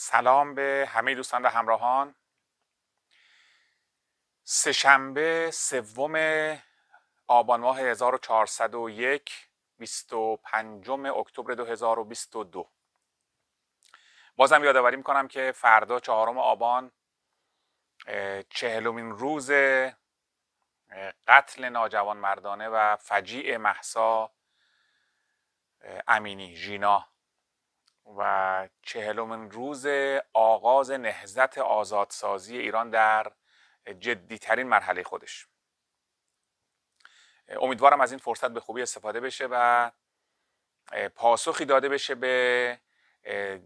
سلام به همه دوستان و همراهان سهشنبه سوم آبان ماه 1401 25 اکتبر 2022 بازم یادآوری میکنم که فردا چهارم آبان چهلمین روز قتل ناجوان مردانه و فجیع محسا امینی ژینا و چهلمین روز آغاز نهزت آزادسازی ایران در جدیترین مرحله خودش امیدوارم از این فرصت به خوبی استفاده بشه و پاسخی داده بشه به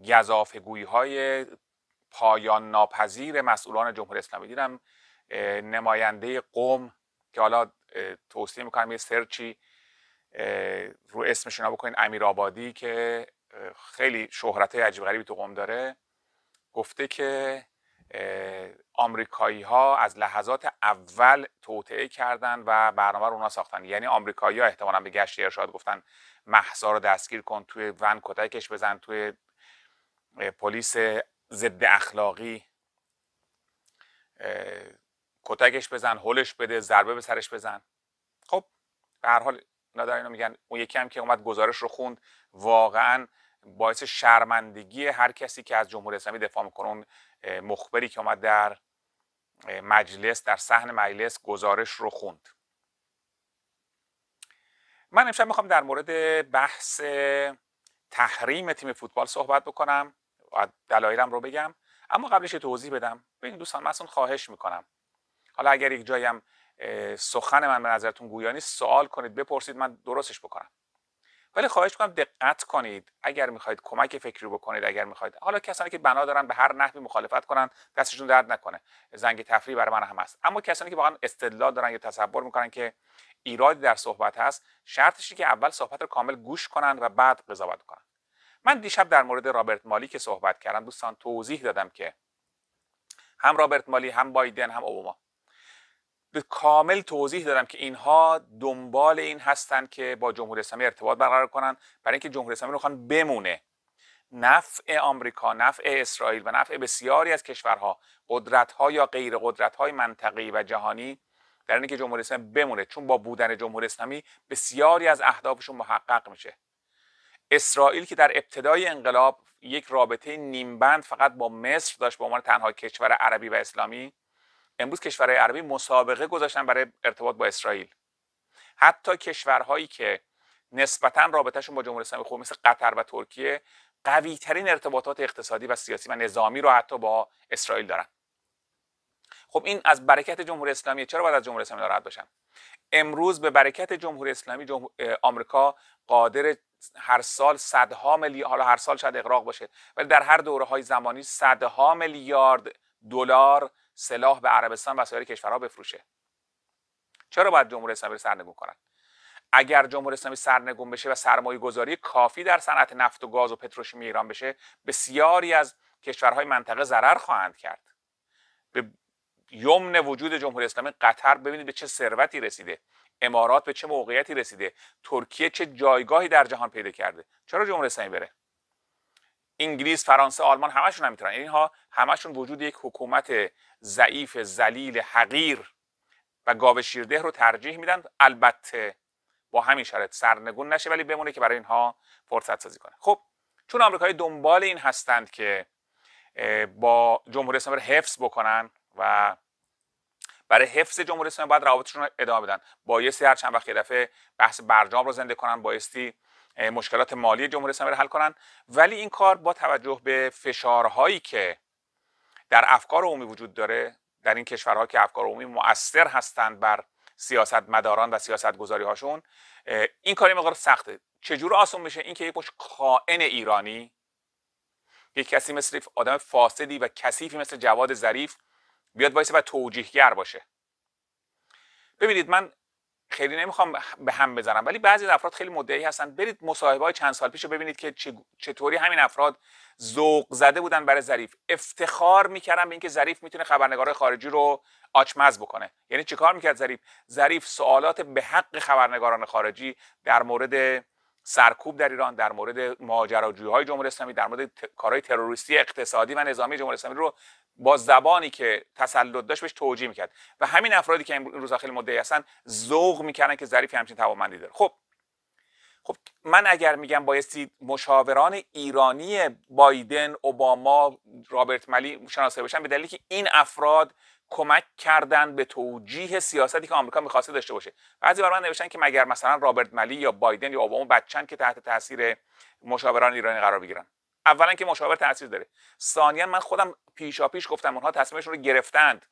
گذافگوی های پایان ناپذیر مسئولان جمهوری اسلامی دیدم نماینده قوم که حالا توصیه میکنم یه سرچی رو اسمشون بکنین امیر آبادی که خیلی شهرت عجیب غریبی تو قوم داره گفته که آمریکایی ها از لحظات اول توطعه کردن و برنامه رو اونا ساختن یعنی آمریکایی ها احتمالا به گشت ارشاد گفتن محسا رو دستگیر کن توی ون کتکش بزن توی پلیس ضد اخلاقی کتکش بزن هلش بده ضربه به سرش بزن خب به هر حال اینا میگن اون یکی هم که اومد گزارش رو خوند واقعا باعث شرمندگی هر کسی که از جمهوری اسلامی دفاع میکنه اون مخبری که آمد در مجلس در صحن مجلس گزارش رو خوند من امشب میخوام در مورد بحث تحریم تیم فوتبال صحبت بکنم و دلایلم رو بگم اما قبلش توضیح بدم ببین دوستان من خواهش میکنم حالا اگر یک جایم سخن من به نظرتون گویا نیست سوال کنید بپرسید من درستش بکنم ولی خواهش میکنم دقت کنید اگر میخواید کمک فکری بکنید اگر میخواید حالا کسانی که بنا دارن به هر نحوی مخالفت کنن دستشون درد نکنه زنگ تفریح برای من هم هست اما کسانی که واقعا استدلال دارن یا تصور میکنن که ایرادی در صحبت هست شرطشی که اول صحبت رو کامل گوش کنن و بعد قضاوت کنن من دیشب در مورد رابرت مالی که صحبت کردم دوستان توضیح دادم که هم رابرت مالی هم بایدن هم اوباما به کامل توضیح دادم که اینها دنبال این هستند که با جمهوری اسلامی ارتباط برقرار کنن برای اینکه جمهوری اسلامی رو خوان بمونه نفع آمریکا، نفع اسرائیل و نفع بسیاری از کشورها، قدرتها یا غیر قدرت‌های منطقی و جهانی در اینکه جمهوری اسلامی بمونه چون با بودن جمهوری اسلامی بسیاری از اهدافشون محقق میشه. اسرائیل که در ابتدای انقلاب یک رابطه نیمبند فقط با مصر داشت به عنوان تنها کشور عربی و اسلامی امروز کشورهای عربی مسابقه گذاشتن برای ارتباط با اسرائیل حتی کشورهایی که نسبتا رابطهشون با جمهوری اسلامی خوب مثل قطر و ترکیه قوی ترین ارتباطات اقتصادی و سیاسی و نظامی رو حتی با اسرائیل دارن خب این از برکت جمهوری اسلامی چرا باید از جمهوری اسلامی ناراحت باشن امروز به برکت جمهوری اسلامی آمریکا قادر هر سال صدها میلیارد حالا هر سال شاید اقراق باشه ولی در هر دوره های زمانی صدها میلیارد دلار سلاح به عربستان و سایر کشورها بفروشه چرا باید جمهوری اسلامی سرنگون کنن اگر جمهوری اسلامی سرنگون بشه و سرمایه گذاری کافی در صنعت نفت و گاز و پتروشیمی ایران بشه بسیاری از کشورهای منطقه ضرر خواهند کرد به یمن وجود جمهوری اسلامی قطر ببینید به چه ثروتی رسیده امارات به چه موقعیتی رسیده ترکیه چه جایگاهی در جهان پیدا کرده چرا جمهوری اسلامی بره انگلیس فرانسه آلمان همشون هم میتونن یعنی اینها همشون وجود یک حکومت ضعیف ذلیل حقیر و گاو شیرده رو ترجیح میدن البته با همین شرط سرنگون نشه ولی بمونه که برای اینها فرصت سازی کنه خب چون آمریکایی دنبال این هستند که با جمهوری اسلامی حفظ بکنن و برای حفظ جمهوری اسلامی باید روابطشون رو ادامه بدن بایستی هر چند وقت یه دفعه بحث برجام رو زنده کنن بایستی مشکلات مالی جمهوری اسلامی رو حل کنن ولی این کار با توجه به فشارهایی که در افکار عمومی وجود داره در این کشورها که افکار عمومی مؤثر هستند بر سیاستمداران و گذاری هاشون این کاری مقدار سخته چجور آسون میشه اینکه یک مش خائن ایرانی یک کسی مثل آدم فاسدی و کثیفی مثل جواد ظریف بیاد وایسه و توجیهگر باشه ببینید من خیلی نمیخوام به هم بزنم ولی بعضی از افراد خیلی مدعی هستن برید مصاحبه های چند سال پیش ببینید که چطوری همین افراد ذوق زده بودن برای ظریف افتخار میکردن به اینکه ظریف میتونه خبرنگار خارجی رو آچمز بکنه یعنی چیکار میکرد ظریف ظریف سوالات به حق خبرنگاران خارجی در مورد سرکوب در ایران در مورد ماجراجویی جمهوری اسلامی در مورد ت... کارهای تروریستی اقتصادی و نظامی جمهوری اسلامی رو با زبانی که تسلط داشت بهش توجیه میکرد و همین افرادی که این روزا خیلی مدعی هستن ذوق میکردن که ظریفی همچین توانمندی داره خب خب من اگر میگم بایستی مشاوران ایرانی بایدن اوباما رابرت ملی شناسایی بشن به دلیلی که این افراد کمک کردن به توجیه سیاستی که آمریکا میخواسته داشته باشه بعضی برای من نوشتن که مگر مثلا رابرت ملی یا بایدن یا اوباما بچن که تحت تاثیر مشاوران ایرانی قرار بگیرن اولا که مشاور تاثیر داره ثانیا من خودم پیشا پیش گفتم اونها تصمیمشون رو گرفتند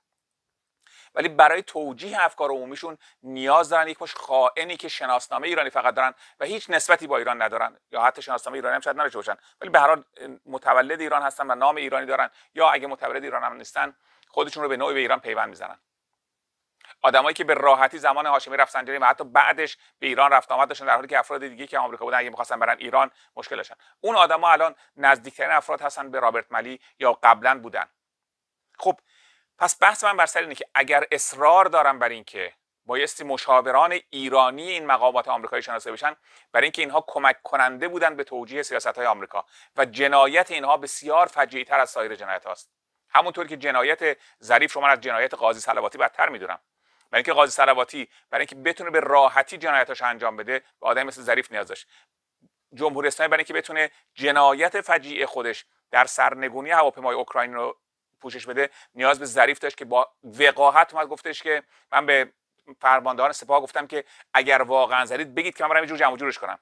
ولی برای توجیه افکار عمومیشون نیاز دارن یک مش خائنی که شناسنامه ایرانی فقط دارن و هیچ نسبتی با ایران ندارن یا حتی شناسنامه ایرانی هم شاید نداشته باشن ولی به هر حال متولد ایران هستن و نام ایرانی دارن یا اگه متولد ایران هم نیستن خودشون رو به نوعی به ایران پیوند میزنن آدمایی که به راحتی زمان هاشمی رفسنجانی و حتی بعدش به ایران رفت آمد داشتن در حالی که افراد دیگه که آمریکا بودن اگه میخواستن برن ایران مشکل داشتن اون آدما الان نزدیکترین افراد هستن به رابرت ملی یا قبلا بودن خب پس بحث من بر سر اینه که اگر اصرار دارم بر اینکه بایستی مشاوران ایرانی این مقامات آمریکایی شناسه بشن برای اینکه اینها کمک کننده بودن به توجیه سیاست آمریکا و جنایت اینها بسیار فجیعتر از سایر همونطور که جنایت ظریف رو من از جنایت قاضی سلواتی بدتر میدونم برای اینکه قاضی سلواتی برای اینکه بتونه به راحتی جنایتاش انجام بده به آدم مثل ظریف نیاز داشت جمهوری اسلامی برای اینکه بتونه جنایت فجیع خودش در سرنگونی هواپیمای اوکراین رو پوشش بده نیاز به ظریف داشت که با وقاحت اومد گفتش که من به فرماندهان سپاه گفتم که اگر واقعا زرید بگید که من برم جور جمع کنم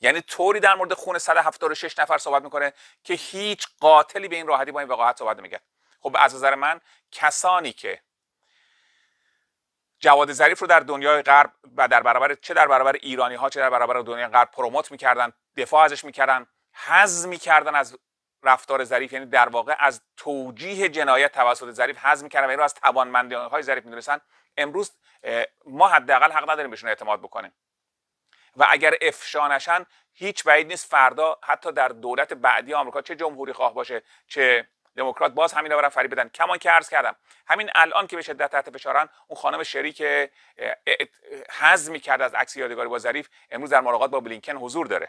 یعنی طوری در مورد خون 176 نفر صحبت میکنه که هیچ قاتلی به این راحتی با این وقاحت صحبت نمیکرد خب از نظر من کسانی که جواد ظریف رو در دنیای غرب و در برابر چه در برابر ایرانی ها چه در برابر دنیای غرب پروموت میکردن دفاع ازش میکردن هضم میکردن از رفتار ظریف یعنی در واقع از توجیه جنایت توسط ظریف هضم میکردن و این رو از توانمندی های ظریف میدونستن امروز ما حداقل حق نداریم بهشون اعتماد بکنیم و اگر افشا نشن هیچ بعید نیست فردا حتی در دولت بعدی آمریکا چه جمهوری خواه باشه چه دموکرات باز همینا برن فریب بدن کمان که عرض کردم همین الان که به شدت تحت فشارن اون خانم شری که حزم کرد از عکس یادگاری با ظریف امروز در ملاقات با بلینکن حضور داره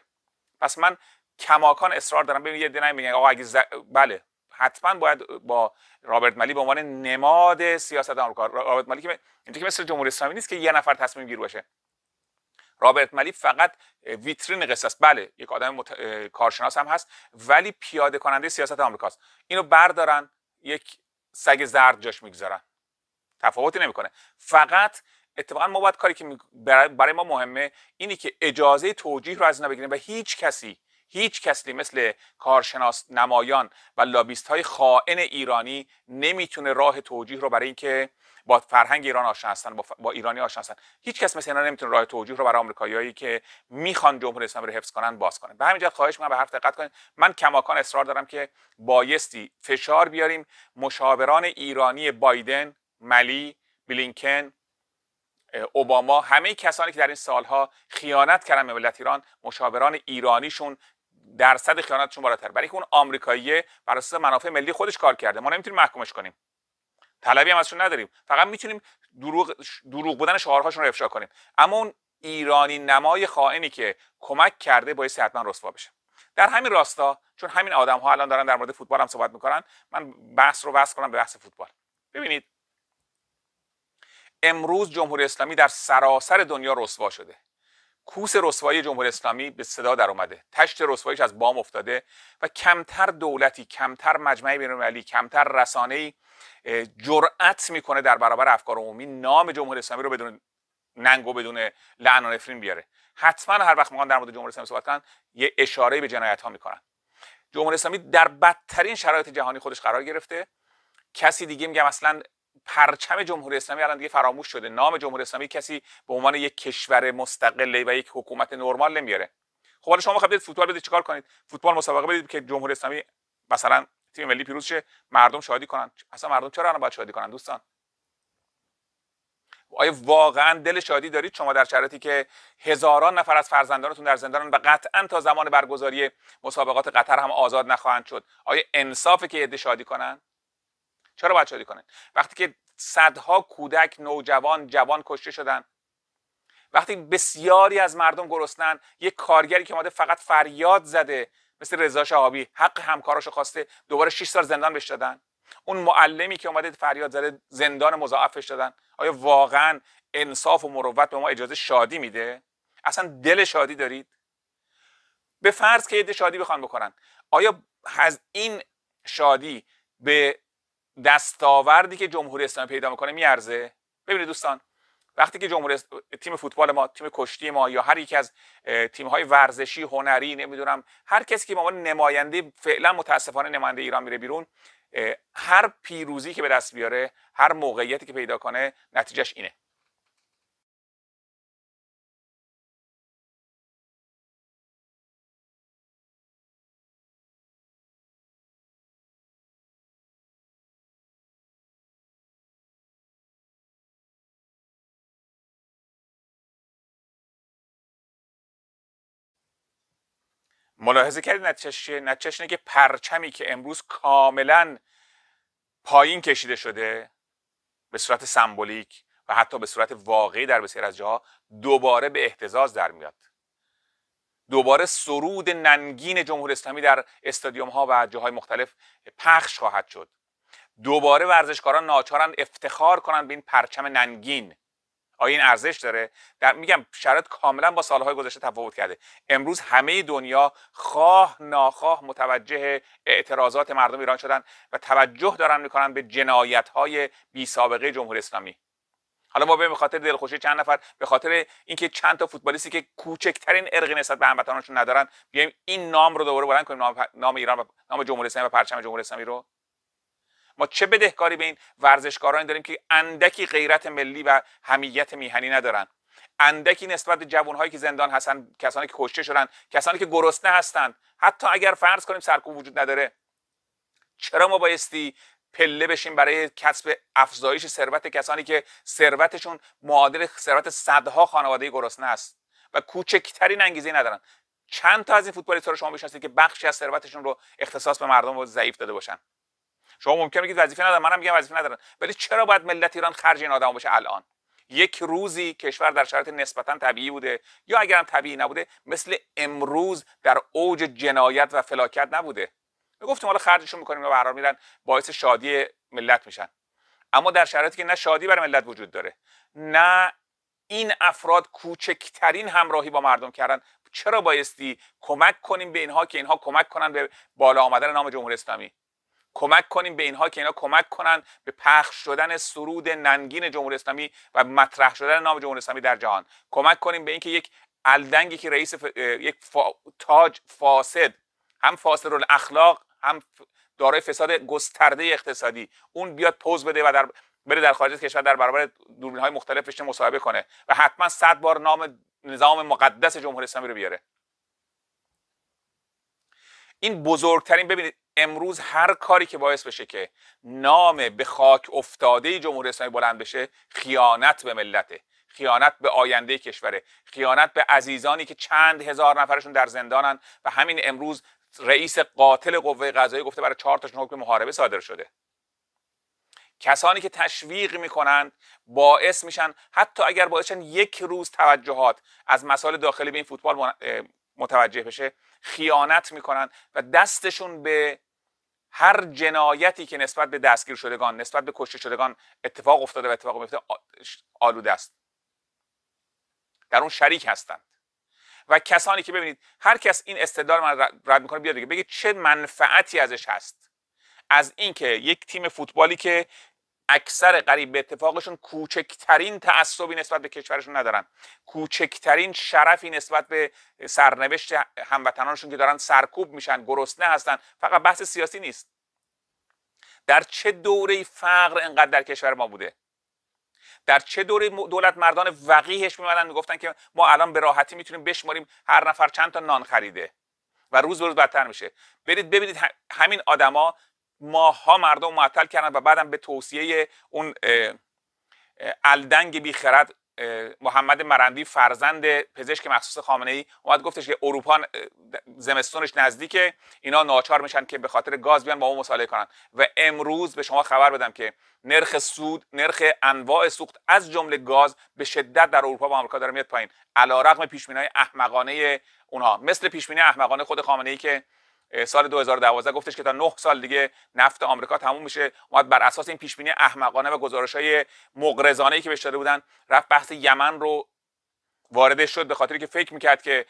پس من کماکان اصرار دارم ببینید یه میگن آقا اگه ز... بله حتما باید با رابرت مالی به عنوان نماد سیاست آمریکا رابرت مالی که مثل جمهوری اسلامی نیست که یه نفر تصمیم گیر باشه رابرت ملی فقط ویترین قصه است بله یک آدم مت... کارشناس هم هست ولی پیاده کننده سیاست است. اینو بردارن یک سگ زرد جاش میگذارن تفاوتی نمیکنه فقط اتفاقا ما باید کاری که برای ما مهمه اینی که اجازه توجیه رو از اینا بگیریم و هیچ کسی هیچ کسی مثل کارشناس نمایان و لابیست های خائن ایرانی نمیتونه راه توجیه رو برای اینکه با فرهنگ ایران آشنا هستن با, ایرانی آشنا هستن هیچ کس مثل اینا نمیتونه راه توجیه رو برای آمریکاییایی که میخوان جمهوری اسلامی رو حفظ کنن باز کنه به همین جهت خواهش میکنم به حرف دقت کنید من کماکان اصرار دارم که بایستی فشار بیاریم مشاوران ایرانی بایدن ملی بلینکن اوباما همه کسانی که در این سالها خیانت کردن به ملت ایران مشاوران ایرانیشون درصد خیانتشون بالاتر برای اون آمریکایی بر اساس منافع ملی خودش کار کرده ما نمیتونیم محکومش کنیم طلبی هم ازشون نداریم فقط میتونیم دروغ دروغ بودن شعارهاشون رو افشا کنیم اما اون ایرانی نمای خائنی که کمک کرده باید حتما رسوا بشه در همین راستا چون همین آدم ها الان دارن در مورد فوتبال هم صحبت میکنن من بحث رو بحث کنم به بحث فوتبال ببینید امروز جمهوری اسلامی در سراسر دنیا رسوا شده کوس رسوایی جمهوری اسلامی به صدا در اومده تشت رسواییش از بام افتاده و کمتر دولتی کمتر مجمع بینالمللی کمتر رسانه‌ای جرأت میکنه در برابر افکار عمومی نام جمهوری اسلامی رو بدون ننگ و بدون لعن و نفرین بیاره حتما هر وقت میخوان در مورد جمهوری اسلامی صحبت کنن یه اشاره به جنایت ها میکنن جمهوری اسلامی در بدترین شرایط جهانی خودش قرار گرفته کسی دیگه میگم اصلا پرچم جمهوری اسلامی الان دیگه فراموش شده نام جمهوری اسلامی کسی به عنوان یک کشور مستقله و یک حکومت نرمال نمیاره خب حالا شما میخواید فوتبال بدید چیکار کنید فوتبال مسابقه بدید که جمهوری اسلامی مثلا تیم ملی پیروز شه مردم شادی کنن اصلا مردم چرا الان باید شادی کنن دوستان آیا واقعا دل شادی دارید شما در شرایطی که هزاران نفر از فرزندانتون در زندانن و قطعا تا زمان برگزاری مسابقات قطر هم آزاد نخواهند شد آیا انصافه که عده شادی کنند؟ چرا باید شادی کنن وقتی که صدها کودک نوجوان جوان کشته شدن وقتی بسیاری از مردم گرسنن یک کارگری که ماده فقط فریاد زده مثل رضا شهابی حق همکاراش خواسته دوباره 6 سال زندان بهش دادن اون معلمی که اومده فریاد زده زندان مضاعفش دادن آیا واقعا انصاف و مروت به ما اجازه شادی میده اصلا دل شادی دارید به فرض که عده شادی بخوان بکنن آیا از این شادی به دستاوردی که جمهوری اسلامی پیدا میکنه میارزه ببینید دوستان وقتی که جمهوری تیم فوتبال ما تیم کشتی ما یا هر یکی از تیم های ورزشی هنری نمیدونم هر کسی که به عنوان نماینده فعلا متاسفانه نماینده ایران میره بیرون هر پیروزی که به دست بیاره هر موقعیتی که پیدا کنه نتیجهش اینه ملاحظه کردید نتیجه نتیجه اینه که پرچمی که امروز کاملا پایین کشیده شده به صورت سمبولیک و حتی به صورت واقعی در بسیار از جاها دوباره به احتزاز در میاد دوباره سرود ننگین جمهوری اسلامی در استادیوم ها و جاهای مختلف پخش خواهد شد دوباره ورزشکاران ناچارن افتخار کنند به این پرچم ننگین آیا این ارزش داره در میگم شرایط کاملا با سالهای گذشته تفاوت کرده امروز همه دنیا خواه ناخواه متوجه اعتراضات مردم ایران شدن و توجه دارن میکنن به جنایت های بی سابقه جمهوری اسلامی حالا ما به خاطر دلخوشی چند نفر به خاطر اینکه چند تا فوتبالیستی که کوچکترین ارقی نسبت به هموطنانشون ندارن بیایم این نام رو دوباره بلند کنیم نام, نام ایران و نام جمهوری اسلامی و پرچم جمهوری اسلامی رو ما چه بدهکاری به این ورزشکارانی داریم که اندکی غیرت ملی و همیت میهنی ندارن اندکی نسبت به جوانهایی که زندان هستن کسانی که کشته شدن کسانی که گرسنه هستند حتی اگر فرض کنیم سرکوب وجود نداره چرا ما بایستی پله بشیم برای کسب افزایش ثروت کسانی که ثروتشون معادل ثروت صدها خانواده گرسنه است و کوچکترین انگیزه ندارن چند تا از این فوتبالیست‌ها رو شما میشناسید که بخشی از ثروتشون رو اختصاص به مردم ضعیف داده باشن شما ممکنه بگید وظیفه ندارن منم میگم وظیفه ندارن ولی چرا باید ملت ایران خرج این آدم باشه الان یک روزی کشور در شرایط نسبتا طبیعی بوده یا اگر هم طبیعی نبوده مثل امروز در اوج جنایت و فلاکت نبوده گفتیم حالا خرجشون میکنیم و برار میرن باعث شادی ملت میشن اما در شرایطی که نه شادی برای ملت وجود داره نه این افراد کوچکترین همراهی با مردم کردن چرا بایستی کمک کنیم به اینها که اینها کمک کنن به بالا آمدن نام جمهوری اسلامی کمک کنیم به اینها که اینا کمک کنن به پخش شدن سرود ننگین جمهوری اسلامی و مطرح شدن نام جمهوری اسلامی در جهان کمک کنیم به اینکه یک الدنگی که رئیس یک تاج فاسد هم فاسد اخلاق هم دارای فساد گسترده اقتصادی اون بیاد پوز بده و در بره در خارج کشور در برابر دوربین های مختلف بشه مصاحبه کنه و حتما صد بار نام نظام مقدس جمهوری اسلامی رو بیاره این بزرگترین ببینید امروز هر کاری که باعث بشه که نام به خاک افتاده جمهوری اسلامی بلند بشه خیانت به ملته خیانت به آینده کشوره خیانت به عزیزانی که چند هزار نفرشون در زندانن و همین امروز رئیس قاتل قوه قضاییه گفته برای چهار تاشون حکم محاربه صادر شده کسانی که تشویق میکنند باعث میشن حتی اگر باعثشن یک روز توجهات از مسائل داخلی به این فوتبال متوجه بشه خیانت میکنن و دستشون به هر جنایتی که نسبت به دستگیر شدگان نسبت به کشته شدگان اتفاق افتاده و اتفاق میفته آلوده است در اون شریک هستند و کسانی که ببینید هر کس این استدلال من رد میکنه بیاد دیگه بگید چه منفعتی ازش هست از اینکه یک تیم فوتبالی که اکثر قریب به اتفاقشون کوچکترین تعصبی نسبت به کشورشون ندارن کوچکترین شرفی نسبت به سرنوشت هموطنانشون که دارن سرکوب میشن گرسنه هستن فقط بحث سیاسی نیست در چه دوره فقر انقدر در کشور ما بوده در چه دوره دولت مردان وقیهش میمدن میگفتن که ما الان به راحتی میتونیم بشماریم هر نفر چند تا نان خریده و روز به روز بدتر میشه برید ببینید همین آدما ماها مردم معطل کردن و بعدم به توصیه اون الدنگ بیخرد محمد مرندی فرزند پزشک مخصوص خامنه ای اومد گفتش که اروپا زمستونش نزدیکه اینا ناچار میشن که به خاطر گاز بیان با اون مصالحه کنن و امروز به شما خبر بدم که نرخ سود نرخ انواع سوخت از جمله گاز به شدت در اروپا و آمریکا داره میاد پایین علیرغم پیش های احمقانه اونها مثل پیش احمقانه خود خامنه ای که سال 2012 گفتش که تا 9 سال دیگه نفت آمریکا تموم میشه اومد بر اساس این پیش بینی احمقانه و گزارش های مغرضانه که بهش داده بودن رفت بحث یمن رو وارد شد به خاطری که فکر میکرد که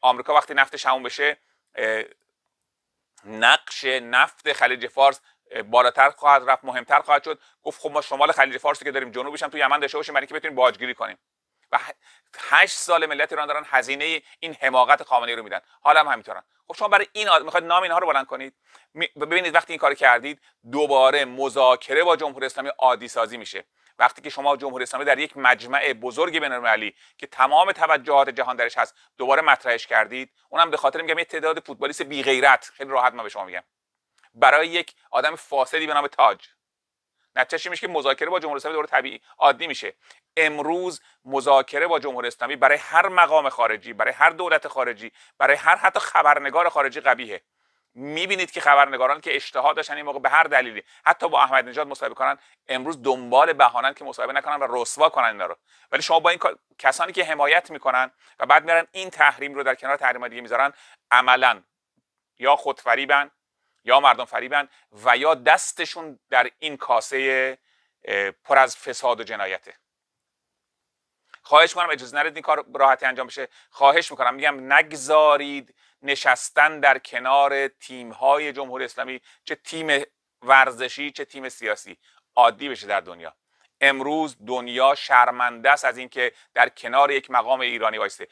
آمریکا وقتی نفتش تموم بشه نقش نفت خلیج فارس بالاتر خواهد رفت مهمتر خواهد شد گفت خب ما شمال خلیج فارس که داریم جنوبش هم تو یمن داشته باشیم برای اینکه بتونیم باجگیری کنیم و هشت سال ملت ایران دارن هزینه این حماقت خامنه‌ای رو میدن حالا هم همینطورن خب شما برای این آد... میخواید نام اینها رو بلند کنید ببینید وقتی این کار کردید دوباره مذاکره با جمهوری اسلامی عادی سازی میشه وقتی که شما جمهوری اسلامی در یک مجمع بزرگ المللی که تمام توجهات جهان درش هست دوباره مطرحش کردید اونم به خاطر میگم یه تعداد فوتبالیست بی غیرت خیلی راحت من به شما میگم برای یک آدم فاسدی به نام تاج نتیجه میشه که مذاکره با جمهوری اسلامی دور طبیعی عادی میشه امروز مذاکره با جمهوری اسلامی برای هر مقام خارجی برای هر دولت خارجی برای هر حتی خبرنگار خارجی قبیحه میبینید که خبرنگاران که اشتها داشتن این موقع به هر دلیلی حتی با احمد نژاد مصاحبه کنن امروز دنبال بهانن که مصاحبه نکنن و رسوا کنن اینا رو ولی شما با این کسانی که حمایت میکنن و بعد میرن این تحریم رو در کنار تحریم دیگه میذارن عملا یا خودفریبن یا مردم فریبند و یا دستشون در این کاسه پر از فساد و جنایته خواهش میکنم اجازه ندید این کار راحتی انجام بشه خواهش میکنم میگم نگذارید نشستن در کنار تیم های جمهوری اسلامی چه تیم ورزشی چه تیم سیاسی عادی بشه در دنیا امروز دنیا شرمنده است از اینکه در کنار یک مقام ایرانی وایسته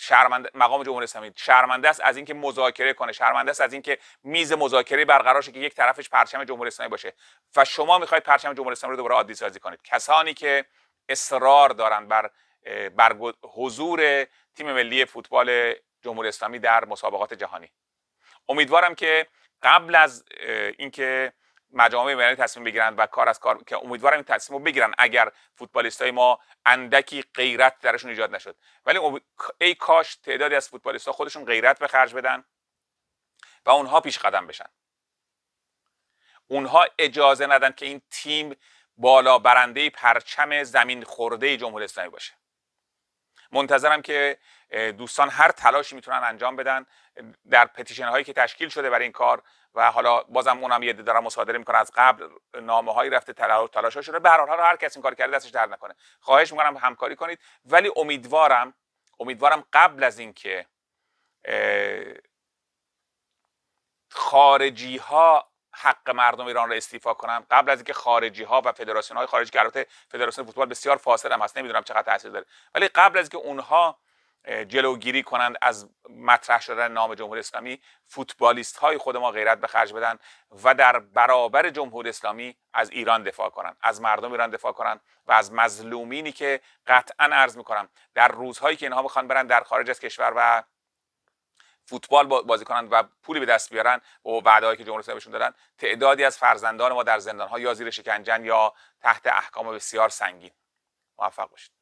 شرمنده مقام جمهوری اسلامی شرمنده است از اینکه مذاکره کنه شرمنده است از اینکه میز مذاکره برقرار شه که یک طرفش پرچم جمهوری اسلامی باشه و شما میخواید پرچم جمهوری اسلامی رو دوباره عادی سازی کنید کسانی که اصرار دارند بر بر حضور تیم ملی فوتبال جمهوری اسلامی در مسابقات جهانی امیدوارم که قبل از اینکه مجامع بین‌المللی تصمیم بگیرند و کار از کار که امیدوارم این تصمیم رو بگیرن اگر فوتبالیستای ما اندکی غیرت درشون ایجاد نشد ولی ای کاش تعدادی از فوتبالیستا خودشون غیرت به خرج بدن و اونها پیش قدم بشن اونها اجازه ندن که این تیم بالا برنده پرچم زمین خورده جمهوری اسلامی باشه منتظرم که دوستان هر تلاشی میتونن انجام بدن در پتیشن هایی که تشکیل شده برای این کار و حالا بازم اونم یه دارم مصادره میکنه از قبل نامه هایی رفته تلاش ها شده به هر هر کسی این کار کرده دستش در نکنه خواهش میکنم همکاری کنید ولی امیدوارم امیدوارم قبل از اینکه خارجی ها حق مردم ایران را استیفا کنم قبل از اینکه خارجی ها و فدراسیون های خارجی که البته فدراسیون فوتبال بسیار فاصله هم هست نمیدونم چقدر تاثیر داره ولی قبل از اینکه اونها جلوگیری کنند از مطرح شدن نام جمهوری اسلامی فوتبالیست های خود ما غیرت به خرج بدن و در برابر جمهوری اسلامی از ایران دفاع کنند از مردم ایران دفاع کنند و از مظلومینی که قطعا عرض میکنم در روزهایی که اینها میخوان برن در خارج از کشور و فوتبال بازی کنند و پولی به دست بیارن و وعدهایی که جمهوری بهشون دادن تعدادی از فرزندان ما در زندان یا زیر شکنجن یا تحت احکام بسیار سنگین موفق باشید